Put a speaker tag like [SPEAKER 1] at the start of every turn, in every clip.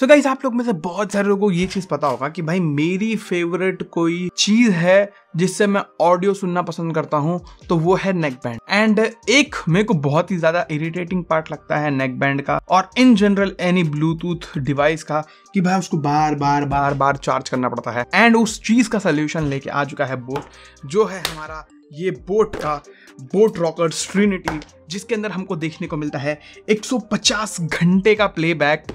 [SPEAKER 1] सो so guys आप लोग में से बहुत सारे लोगों को ये चीज पता होगा कि भाई मेरी फेवरेट कोई चीज है जिससे मैं ऑडियो सुनना पसंद करता हूँ तो वो है नेक बैंड एंड एक मेरे को बहुत ही ज्यादा इरिटेटिंग पार्ट लगता है नेक बैंड का और in general any Bluetooth device का कि भाई उसको बार बार बार बार चार्ज करना पड़ता है एंड उस चीज का सोल्यूशन लेके आ चुका है बोट जो है हमारा ये बोट का बोट रॉकर ट्रिनिटी जिसके अंदर हमको देखने को मिलता है 150 घंटे का playback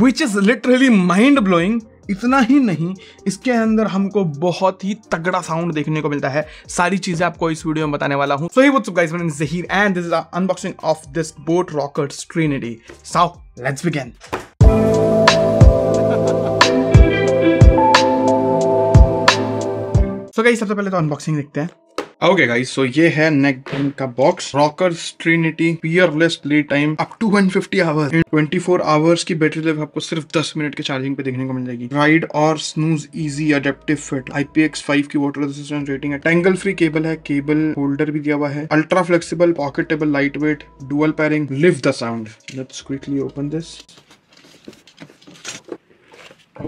[SPEAKER 1] which is literally mind blowing इतना ही नहीं इसके अंदर हमको बहुत ही तगड़ा साउंड देखने को मिलता है सारी चीजें आपको इस वीडियो में बताने वाला हूं so hi guys my name Zaheer and this is unboxing of this boAt rocket Trinity so let's begin so guys सबसे पहले तो अनबॉक्सिंग देखते हैं ओके गाइस सो ये है नेक बैंड का box Rockerz Trinity peerless play time up to 150 hours four hours की battery life आपको सिर्फ 10 मिनट के चार्जिंग पे देखने को मिल जाएगी राइड और snooze easy adaptive fit IPX 5 की वाटर रेजिस्टेंस रेटिंग है टेंगल फ्री केबल है केबल होल्डर भी दिया हुआ है ultra flexible pocketable light weight dual pairing live the sound let's quickly open this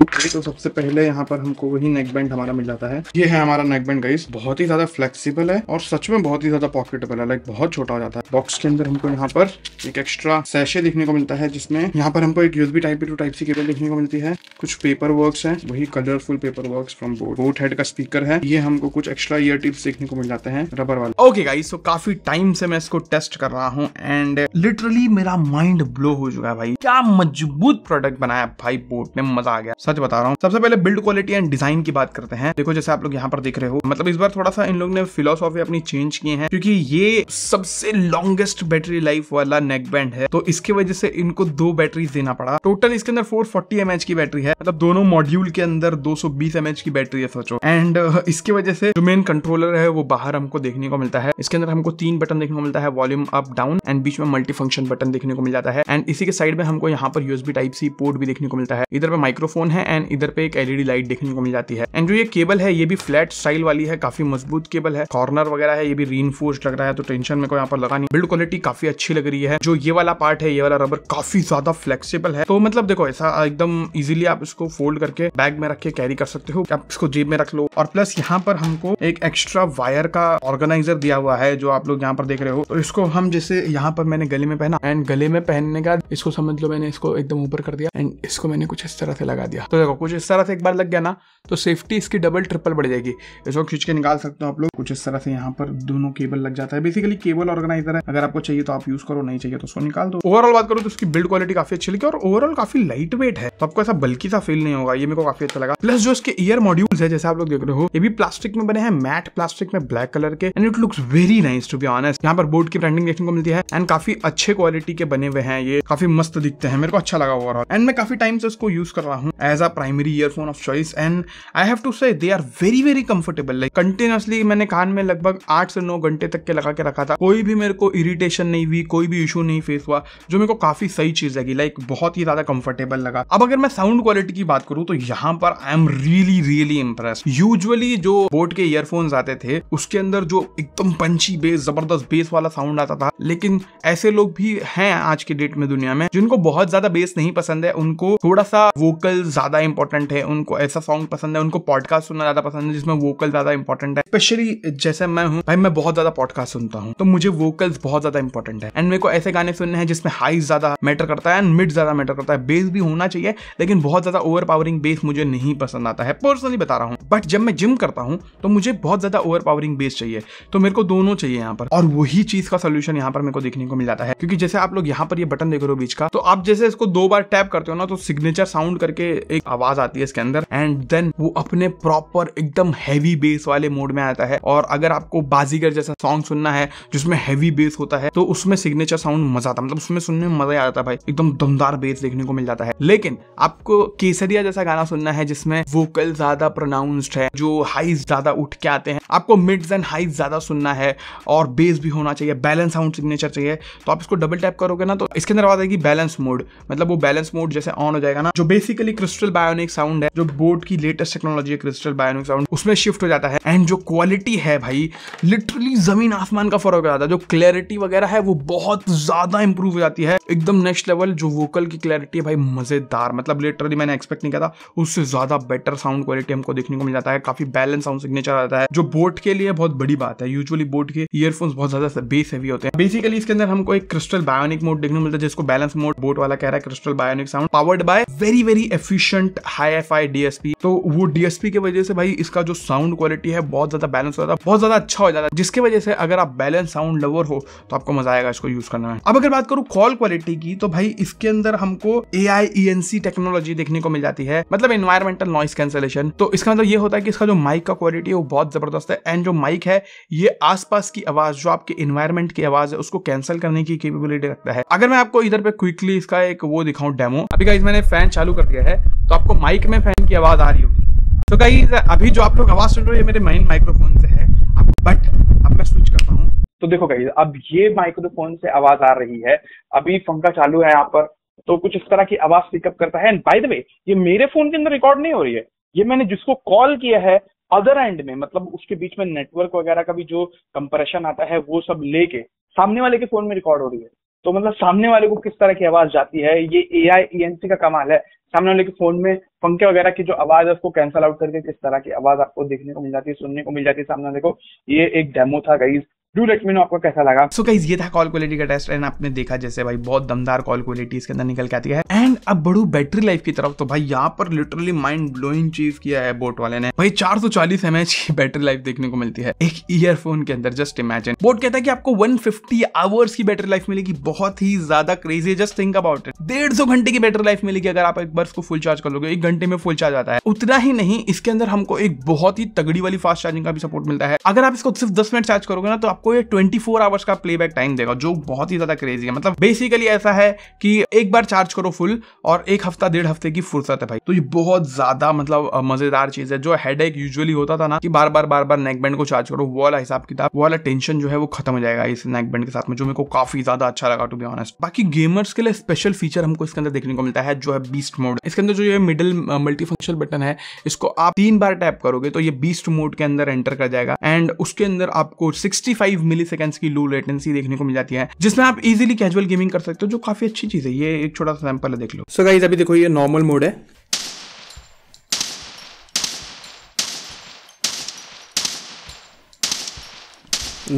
[SPEAKER 1] okay तो सबसे पहले यहाँ पर हमको वही नेक बैंड हमारा मिल जाता है ये है हमारा नेक बैंड गाइस बहुत ही ज्यादा फ्लेक्सिबल है और सच में बहुत ही ज्यादा पॉकेटेबल है लाइक बहुत छोटा हो जाता है बॉक्स के अंदर हमको यहाँ पर एक एक्स्ट्रा सैशे देखने को मिलता है जिसमें यहाँ पर हमको एक यूजी type to type C cable देखने को मिलती है कुछ पेपर वर्क है वही colourful paper work from board boAt head का स्पीकर है ये हमको कुछ एक्स्ट्रा ईयर टिप्स देखने को मिल जाते हैं रबर वाले ओके गाइस सो काफी टाइम से मैं इसको टेस्ट कर रहा हूँ एंड लिटरली मेरा माइंड ब्लो हो चुका है भाई क्या मजबूत प्रोडक्ट बनाया भाई बोट में मजा आ गया सच बता रहा हूँ सबसे पहले बिल्ड क्वालिटी एंड डिजाइन की बात करते हैं देखो जैसे आप लोग यहाँ पर देख रहे हो मतलब इस बार थोड़ा सा इन लोग ने फिलोसॉफी अपनी चेंज किए हैं क्योंकि ये सबसे लॉन्गेस्ट बैटरी लाइफ वाला नेक बैंड है तो इसके वजह से इनको दो बैटरीज देना पड़ा टोटल इसके अंदर फोर फोर्टी की बैटरी है मतलब दोनों मॉड्यूल के अंदर दो सौ की बैटरी है सोचो एंड uh, इसके वजह से जो मेन कंट्रोलर है वो बाहर हमको देखने को मिलता है इसके अंदर हमको तीन बटन देखने को मिलता है वॉल्यूम अप डाउन एंड बीच में मल्टी फंक्शन बटन देखने को मिल जाता है एंड इसी के साइड में हमको यहाँ पर यूएसबी टाइप सी पोर्ट भी देखने को मिलता है इधर पर माइक्रोफोन फोन है एंड इधर पे एक एलईडी लाइट देखने को मिल जाती है एंड जो ये केबल है ये भी फ्लैट स्टाइल वाली है काफी मजबूत केबल है कॉर्नर वगैरह है ये भी रीनफोर्स लग रहा है तो टेंशन में को यहाँ पर लगा नहीं बिल्ड क्वालिटी काफी अच्छी लग रही है जो ये वाला पार्ट है ये वाला रबर काफी ज्यादा फ्लेक्सीबल है तो मतलब देखो ऐसा एकदम इजिली आप इसको फोल्ड करके बैग में रख के कैरी कर सकते हो आप इसको जेब में रख लो और प्लस यहाँ पर हमको एक एक्स्ट्रा वायर का ऑर्गेनाइजर दिया हुआ है जो आप लोग यहाँ पर देख रहे हो तो इसको हम जैसे यहाँ पर मैंने गले में पहना एंड गले में पहनने का इसको समझ लो मैंने इसको एकदम ऊपर कर दिया एंड इसको मैंने कुछ इस तरह से लगा दिया दिया तो देखो कुछ इस तरह से एक बार लग गया ना तो सेफ्टी इसकी डबल ट्रिपल बढ़ जाएगी इसको खींच के निकाल सकते हो आप लोग कुछ इस तरह से यहाँ पर दोनों केबल लग जाता है बेसिकली केबल ऑर्गेनाइजर है अगर आपको चाहिए तो आप यूज करो नहीं चाहिए तो उसको निकाल दो ओवरऑल बात करो तो उसकी बिल्ड क्वालिटी काफी अच्छी लगी और ओवरऑल काफी लाइट वेट है तो आपको ऐसा बल्कि सा फील नहीं होगा ये मेरे को काफी अच्छा लगा प्लस जो इसके ईयर मॉड्यूल्स है जैसे आप लोग देख रहे हो ये भी प्लास्टिक में बने हैं मैट प्लास्टिक में ब्लैक कलर के and it looks very nice to be honest यहाँ पर बोर्ड की ब्रांडिंग देखने को मिलती है एंड काफी अच्छे क्वालिटी के बने हुए हैं ये काफी मस्त दिखते हैं मेरे को अच्छा लगा ओवरऑल एंड मैं काफी टाइम से उसको यूज कर रहा हूँ as a primary earphone of choice and I have to say they are very very comfortable like continuously मैंने कान में लगभग आठ से नौ घंटे तक के लगा के रखा था कोई भी मेरे को इरिटेशन नहीं हुई कोई भी इशू नहीं फेस हुआ जो मेरे को काफी सही चीज लगी लाइक बहुत ही ज्यादा कंफर्टेबल लगा अब अगर मैं साउंड क्वालिटी की बात करूँ तो यहाँ पर I am really really impress usually जो बोट के ईयरफोन आते थे उसके अंदर जो एकदम पंची बेस जबरदस्त बेस वाला साउंड आता था लेकिन ऐसे लोग भी हैं आज के डेट में दुनिया में जिनको बहुत ज्यादा बेस नहीं पसंद है उनको थोड़ा सा वोकल्स ज़्यादा इंपॉर्टेंट है उनको ऐसा सॉन्ग पसंद है उनको पॉडकास्ट सुनना ज़्यादा पसंद है जिसमें वोकल ज़्यादा इंपॉर्टेंट है स्पेशली जैसे मैं हूँ भाई मैं बहुत ज़्यादा पॉडकास्ट सुनता हूँ तो मुझे वोकल्स बहुत ज़्यादा इंपॉर्टेंट है एंड मेरे को ऐसे गाने सुनने हैं जिसमें हाई ज़्यादा मैटर करता है एंड मिड ज़्यादा मैटर करता है बेस भी होना चाहिए लेकिन बहुत ज़्यादा ओवर पावरिंग बेस मुझे नहीं पसंद आता है पर्सनली बता रहा हूँ बट जब मैं जिम करता हूँ तो मुझे बहुत ज़्यादा ओवर पावरिंग बेस चाहिए तो मेरे को दोनों चाहिए यहाँ पर और वही चीज़ का सोल्यूशन यहाँ पर मेरे को देखने को मिल जाता है क्योंकि जैसे आप लोग यहाँ पर ये यह बटन देख रहे हो बीच का तो आप जैसे इसको दो बार टैप करते हो ना तो सिग्नेचर साउंड करके एक आवाज आती है इसके अंदर एंड देन वो अपने प्रॉपर एकदम हैवी बेस वाले मोड में आता है और अगर आपको बाजीगर जैसा सॉन्ग सुनना है जिसमें हैवी बेस होता है तो उसमें सिग्नेचर साउंड मजा आता है मतलब उसमें सुनने में मजा आता है भाई एकदम दमदार बेस देखने को मिल जाता है लेकिन आपको केसरिया जैसा गाना सुनना है जिसमें वोकल ज्यादा प्रोनाउंस्ड है जो हाइज ज्यादा उठ के आते हैं आपको मिड्स एंड हाइज ज्यादा सुनना है और बेस भी होना चाहिए बैलेंस साउंड सिग्नेचर चाहिए तो आप इसको डबल टैप करोगे ना तो इसके अंदर आवाज आएगी बैलेंस मोड मतलब वो बैलेंस मोड जैसे ऑन हो जाएगा ना जो basically crystal crystal bionic sound है जो बोट की लेटेस्ट टेक्नोलॉजी है क्रिस्टल बायोनिक साउंड उसमें शिफ्ट हो जाता है एंड जो क्वालिटी है भाई लिटरली जमीन आसमान का फर्क हो जाता है जो क्लैरिटी वगैरह है वो बहुत ज्यादा इंप्रूव हो जाती है एकदम नेक्स्ट लेवल जो वोकल की क्लैरिटी है भाई मजेदार मतलब लिटरली मैंने एक्सपेक्ट नहीं किया था उससे ज्यादा बेटर साउंड क्वालिटी हमको देखने को मिल जाता है काफी बैलेंस साउंड सिग्नेचर आता है जो बोट के लिए बहुत बड़ी बात है यूजुअली बोट के ईयरफोन्स बहुत ज्यादा बेस हैवी होते हैं बेसिकली इसके अंदर हमको एक क्रिस्टल बायोनिक मोड देखने को मिलता है जिसको बैलेंस मोड बोट वाला कह रहा है crystal bionic sound powered by very very efficient efficient high F I DSP तो वो डीएसपी की वजह से भाई इसका जो साउंड क्वालिटी है बहुत ज्यादा बैलेंस हो जाता है बहुत ज्यादा अच्छा हो जाता है जिसकी वजह से अगर आप बैलेंस साउंड लवर हो तो आपको मजा आएगा इसको यूज करना है अब अगर बात करूँ कॉल क्वालिटी की तो भाई इसके अंदर हमको ए आई ई टेक्नोलॉजी देखने को मिल जाती है मतलब इन्वायरमेंटल नॉइस कैंसलेशन तो इसका मतलब ये होता है कि इसका जो माइक का क्वालिटी है वो बहुत जबरदस्त है एंड जो माइक है ये आसपास की आवाज जो आपके इन्वायरमेंट की आवाज है उसको कैंसिल करने की कैपेबिलिटी रखता है अगर मैं आपको इधर पे क्विकली इसका एक वो दिखाऊं डेमो अभी का मैंने फैन चालू कर दिया है तो आपको माइक में फैन की आवाज़ आ रही होगी तो कही अभी जो आप लोग आवाज़ सुन रहे हो ये मेरे मेन माइक्रोफोन से है आप बट अब मैं स्विच करता हूँ तो देखो कही अब ये माइक्रोफोन से आवाज़ आ रही है अभी पंखा चालू है यहाँ पर तो कुछ इस तरह की आवाज़ पिकअप करता है एंड बाय द वे ये मेरे फ़ोन के अंदर रिकॉर्ड नहीं हो रही है ये मैंने जिसको कॉल किया है अदर एंड में मतलब उसके बीच में नेटवर्क वगैरह का भी जो कंप्रेशन आता है वो सब लेके सामने वाले के फोन में रिकॉर्ड हो रही है तो मतलब सामने वाले को किस तरह की आवाज जाती है ये ए आई का कमाल है सामने वाले के फोन में पंखे वगैरह की जो आवाज है उसको कैंसल आउट करके किस तरह की आवाज आपको देखने को मिल जाती है सुनने को मिल जाती है सामने वाले को ये एक डेमो था गई डू लेट मी नो आपको कैसा लगा सो so गाइज ये था कॉल क्वालिटी का टेस्ट एंड आपने देखा जैसे भाई बहुत दमदार कॉल क्वालिटी इसके अंदर निकल के आती है एंड अब बढ़ू बैटरी लाइफ की तरफ तो भाई यहाँ पर लिटरली माइंड ब्लोइंग चीज किया है बोट वाले ने भाई चार सौ चालीस एम एच की बैटरी लाइफ देखने को मिलती है एक ईयरफोन के अंदर जस्ट इमेजिन बोट कहता है कि आपको वन फिफ्टी आवर्स की बैटरी लाइफ मिलेगी बहुत ही ज्यादा क्रेजी है जस्ट थिंक अबाउट इट डेढ़ सौ घंटे की बैटरी लाइफ मिलेगी अगर आप एक बार को फुल चार्ज कर लोगे एक घंटे में फुल चार्ज आता है उतना ही नहीं इसके अंदर हमको एक बहुत ही तगड़ी वाली फास्ट चार्जिंग का भी सपोर्ट मिलता है अगर आप इसको सिर्फ दस मिनट चार्ज करोगे ना तो आप आपको ये 24 आवर्स का प्लेबैक टाइम देगा जो बहुत ही ज़्यादा क्रेजी है मतलब बेसिकली ऐसा है कि एक बार चार्ज करो फुल और एक हफ्ता डेढ़ हफ्ते की फुर्सत है भाई तो ये बहुत ज़्यादा मतलब मज़ेदार चीज़ है जो हेड एक यूजली होता था ना कि बार बार बार बार नेक बैंड को चार्ज करो वो वाला हिसाब किताब वो वाला टेंशन जो है वो खत्म हो जाएगा इस नेक बैंड के साथ में जो मेरे को काफ़ी ज़्यादा अच्छा लगा टू बी ऑनेस्ट बाकी गेमर्स के लिए स्पेशल फीचर हमको इसके अंदर देखने को मिलता है जो है बीस्ट मोड इसके अंदर जो ये मिडिल मल्टी फंक्शन बटन है इसको आप तीन बार टैप करोगे तो ये बीस्ट मोड के अंदर एंटर कर जाएगा एंड उसके अंदर आपको सिक्सटी फाइव मिली की लो लेटेंसी देखने को मिल जाती है जिसमें आप इजिली कैजुअल गेमिंग कर सकते हो जो काफी अच्छी चीज है ये एक छोटा सा सैंपल है देख लो सो so गाइज अभी देखो ये नॉर्मल मोड है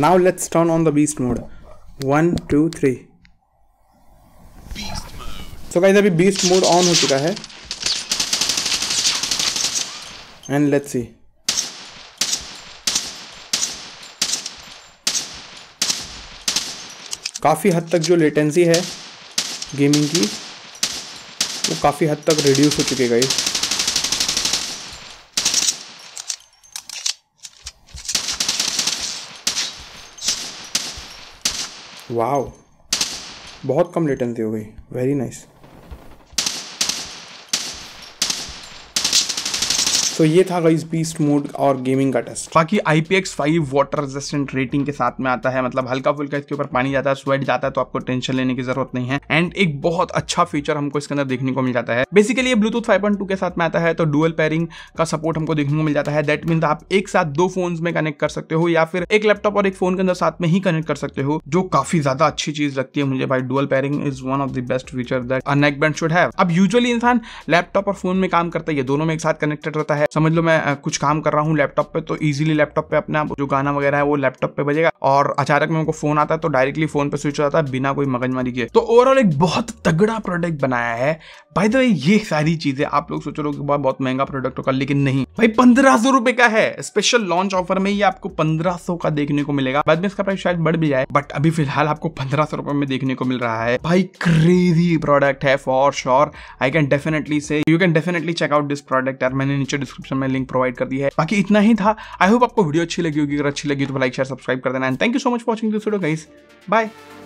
[SPEAKER 1] Now let's turn on the beast mode. One, two, three. Beast mode. So guys, अभी beast mode on हो चुका है And let's see. काफ़ी हद तक जो लेटेंसी है गेमिंग की वो काफ़ी हद तक रिड्यूस हो चुकी गई वाह बहुत कम लेटेंसी हो गई वेरी नाइस nice. तो ये था गाइस बीस्ट मोड और गेमिंग का टेस्ट बाकी I P X five water resistant rating के साथ में आता है मतलब हल्का फुल्का इसके ऊपर पानी जाता है स्वेट जाता है तो आपको टेंशन लेने की जरूरत नहीं है एंड एक बहुत अच्छा फीचर हमको इसके अंदर देखने को मिल जाता है बेसिकली ये ब्लूटूथ टू के साथ में आता है तो डुअल पेयरिंग का सपोर्ट हमको देखने को मिल जाता है दैट मीन आप एक साथ दो फोन में कनेक्ट कर सकते हो या फिर एक लैपटॉप और एक फोन के अंदर साथ में ही कनेक्ट कर सकते हो जो काफी ज्यादा अच्छी चीज लगती है मुझे भाई dual pairing is one of the best feature that neck band should have अब यूजुअली इंसान लैपटॉप और फोन में काम करता है ये दोनों में एक साथ कनेक्टेड रहता है है समझ लो मैं कुछ काम कर रहा हूँ लैपटॉप पे तो ईजिली लैपटॉप पे अपना जो गाना वगैरह है वो लैपटॉप पे बजेगा और अचानक में उनको फोन आता है तो डायरेक्टली फोन पे स्विच हो जाता है बिना कोई मगजमारी के तो ओवरऑल एक बहुत तगड़ा प्रोडक्ट बनाया है भाई तो ये सारी चीजें आप लोग सोच रहे हो बहुत महंगा प्रोडक्ट होगा लेकिन नहीं भाई पंद्रह सौ रुपए का है स्पेशल लॉन्च ऑफर में ये आपको पंद्रह सौ का देखने को मिलेगा बाद में इसका प्राइस शायद बढ़ भी जाए बट अभी फिलहाल आपको पंद्रह सौ रुपए में देखने को मिल रहा है भाई क्रेजी प्रोडक्ट है for sure I can definitely say you can definitely check out this product यार मैंने नीचे डिस्क्रिप्शन में लिंक प्रोवाइड कर दी है बाकी इतना ही था आई होप आपको वीडियो अच्छी लगी होगी अगर अच्छी लगी तो लाइक शेयर सब्सक्राइब कर देना and thank you so much watching this video guys bye